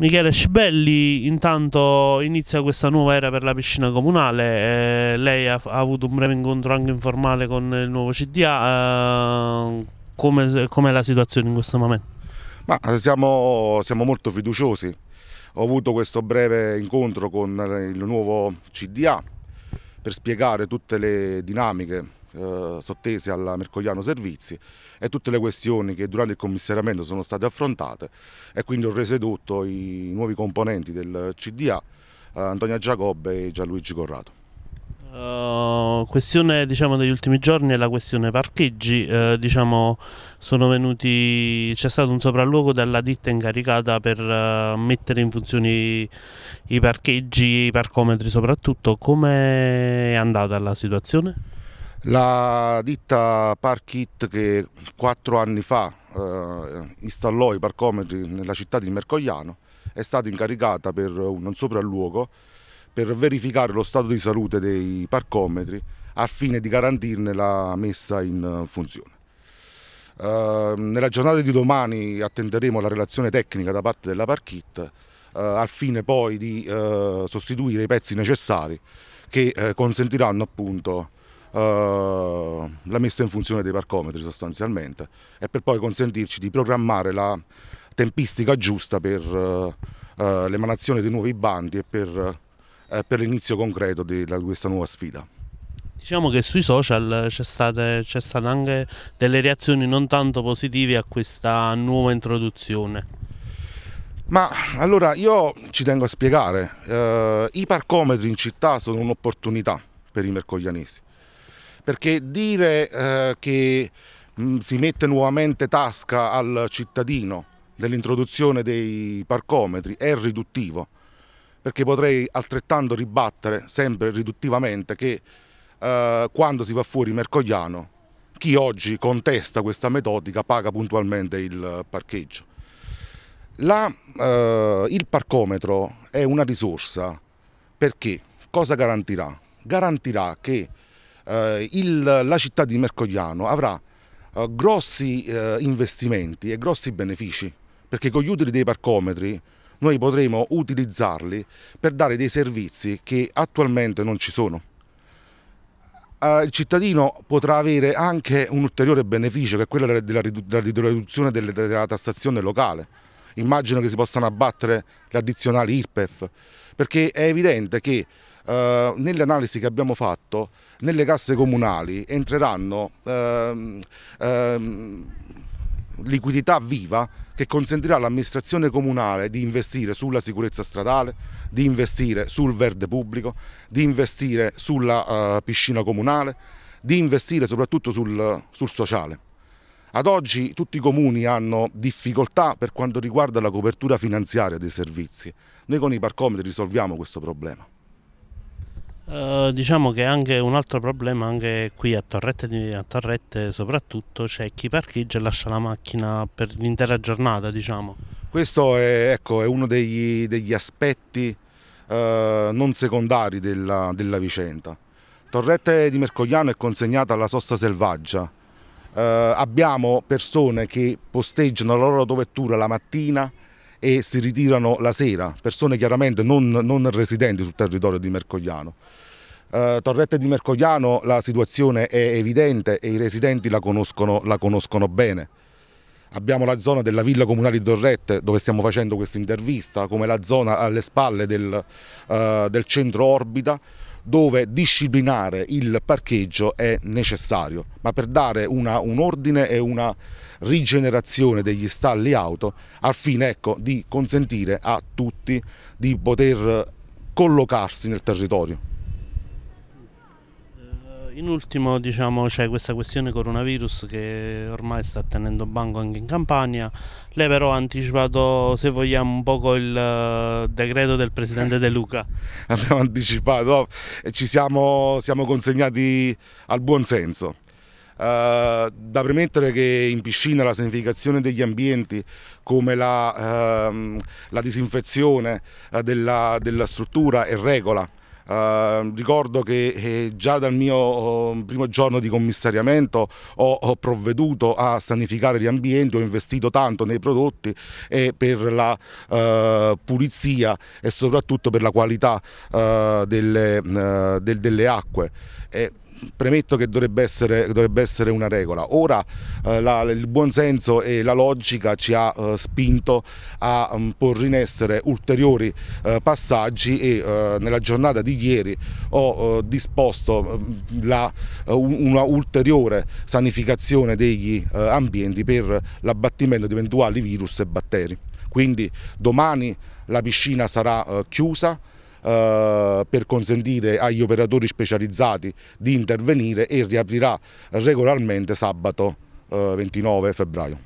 Michele Scibelli, intanto inizia questa nuova era per la piscina comunale, eh, lei ha, ha, avuto un breve incontro anche informale con il nuovo CDA, eh, come, com'è la situazione in questo momento? Ma eh, siamo, siamo molto fiduciosi, ho avuto questo breve incontro con il nuovo CDA per spiegare tutte le dinamiche eh, sottese alla Mercogliano Servizi e tutte le questioni che durante il commissariamento sono state affrontate e quindi ho resedotto i nuovi componenti del CDA, eh, Antonia Giacobbe e Gianluigi Corrado. Uh, questione diciamo, degli ultimi giorni è la questione parcheggi, uh, diciamo, c'è stato un sopralluogo della ditta incaricata per uh, mettere in funzione i parcheggi, i parcometri soprattutto, come è andata la situazione? La ditta Parkit che quattro anni fa eh, installò i parcometri nella città di Mercogliano è stata incaricata per un sopralluogo per verificare lo stato di salute dei parcometri al fine di garantirne la messa in funzione. Eh, nella giornata di domani attenderemo la relazione tecnica da parte della Parkit eh, al fine poi di eh, sostituire i pezzi necessari che eh, consentiranno appunto eh, la messa in funzione dei parcometri sostanzialmente e per poi consentirci di programmare la tempistica giusta per uh, l'emanazione dei nuovi bandi e per, per l'inizio concreto di, di questa nuova sfida. Diciamo che sui social c'è state, state, anche delle reazioni non tanto positive a questa nuova introduzione. Ma allora io ci tengo a spiegare, i parcometri in città sono un'opportunità per i mercoglianesi perché dire eh, che mh, mm, si mette nuovamente tasca al cittadino dell'introduzione dei parcometri è riduttivo, perché potrei altrettanto ribattere, sempre riduttivamente, che eh, quando si va fuori Mercogliano chi oggi contesta questa metodica paga puntualmente il parcheggio. La, eh, il parcometro è una risorsa perché cosa garantirà? Garantirà che eh, il, la città di Mercogliano avrà eh, grossi eh, investimenti e grossi benefici, perché con gli utili dei parcometri noi potremo utilizzarli per dare dei servizi che attualmente non ci sono. Eh, il cittadino potrà avere anche un ulteriore beneficio che è quello della, riduzione della tassazione locale. Immagino che si possano abbattere le addizionali IRPEF, perché è evidente che eh, analisi che abbiamo fatto, nelle casse comunali entreranno ehm, ehm, liquidità viva che consentirà all'amministrazione comunale di investire sulla sicurezza stradale, di investire sul verde pubblico, di investire sulla eh, piscina comunale, di investire soprattutto sul, sul sociale. Ad oggi tutti i comuni hanno difficoltà per quanto riguarda la copertura finanziaria dei servizi. Noi con i parcometri risolviamo questo problema. Eh, diciamo che anche un altro problema, anche qui a Torrette, a Torrette soprattutto, c'è chi parcheggia e lascia la macchina per l'intera giornata. Diciamo. Questo è, ecco, è uno degli, degli aspetti uh, non secondari della, della, vicenda. Torrette di Mercogliano è consegnata alla sosta selvaggia. Uh, abbiamo persone che posteggiano la loro autovettura la mattina e si ritirano la sera, persone chiaramente non, non residenti sul territorio di Mercogliano. Uh, Torrette di Mercogliano la situazione è evidente e i residenti la conoscono, la conoscono bene. Abbiamo la zona della villa comunale di Torrette dove stiamo facendo questa intervista, come la zona alle spalle del, uh, del centro orbita, dove disciplinare il parcheggio è necessario, ma per dare una, un ordine e una rigenerazione degli stalli auto al fine ecco, di consentire a tutti di poter collocarsi nel territorio. In ultimo diciamo, c'è questa questione coronavirus che ormai sta tenendo banco anche in Campania. Lei però ha anticipato, se vogliamo, un poco il eh, decreto del Presidente De Luca. Abbiamo anticipato e ci siamo, siamo consegnati al buon senso. Uh, da premettere che in piscina la sanificazione degli ambienti come la, uh, la disinfezione uh, della, della struttura è regola eh, ricordo che eh, già dal mio oh, primo giorno di commissariamento ho, ho, provveduto a sanificare gli ambienti, ho investito tanto nei prodotti e per la eh, pulizia e soprattutto per la qualità eh, delle, eh, delle, delle acque. E, Premetto che dovrebbe essere, dovrebbe essere una regola. Ora eh, la, il buonsenso e la logica ci ha eh, spinto a um, porre in essere ulteriori eh, passaggi e eh, nella giornata di ieri ho eh, disposto mm, la, eh, una ulteriore sanificazione degli ambienti per l'abbattimento di eventuali virus e batteri. Quindi domani la piscina sarà chiusa, eh, per consentire agli operatori specializzati di intervenire e riaprirà regolarmente sabato 29 eh, febbraio.